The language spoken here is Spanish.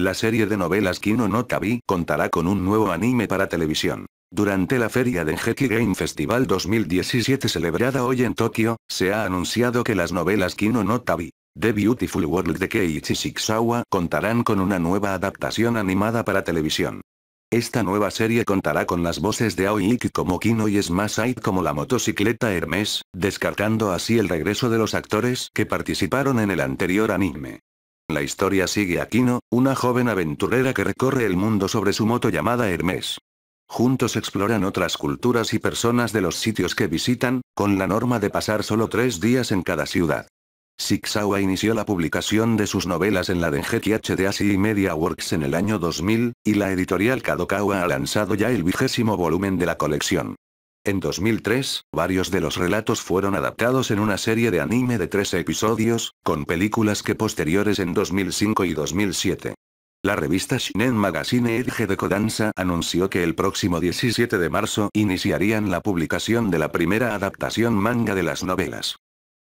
La serie de novelas Kino no Tabi contará con un nuevo anime para televisión. Durante la feria de Heki Game Festival 2017 celebrada hoy en Tokio, se ha anunciado que las novelas Kino no Tabi, The Beautiful World de Keiichi Shikusawa, contarán con una nueva adaptación animada para televisión. Esta nueva serie contará con las voces de Ik como Kino y Smashite como la motocicleta Hermes, descartando así el regreso de los actores que participaron en el anterior anime. La historia sigue a Kino, una joven aventurera que recorre el mundo sobre su moto llamada Hermes. Juntos exploran otras culturas y personas de los sitios que visitan, con la norma de pasar solo tres días en cada ciudad. Sixawa inició la publicación de sus novelas en la Dengeki de y Media Works en el año 2000, y la editorial Kadokawa ha lanzado ya el vigésimo volumen de la colección. En 2003, varios de los relatos fueron adaptados en una serie de anime de 13 episodios, con películas que posteriores en 2005 y 2007. La revista Shinen Magazine Edge de Kodansha anunció que el próximo 17 de marzo iniciarían la publicación de la primera adaptación manga de las novelas.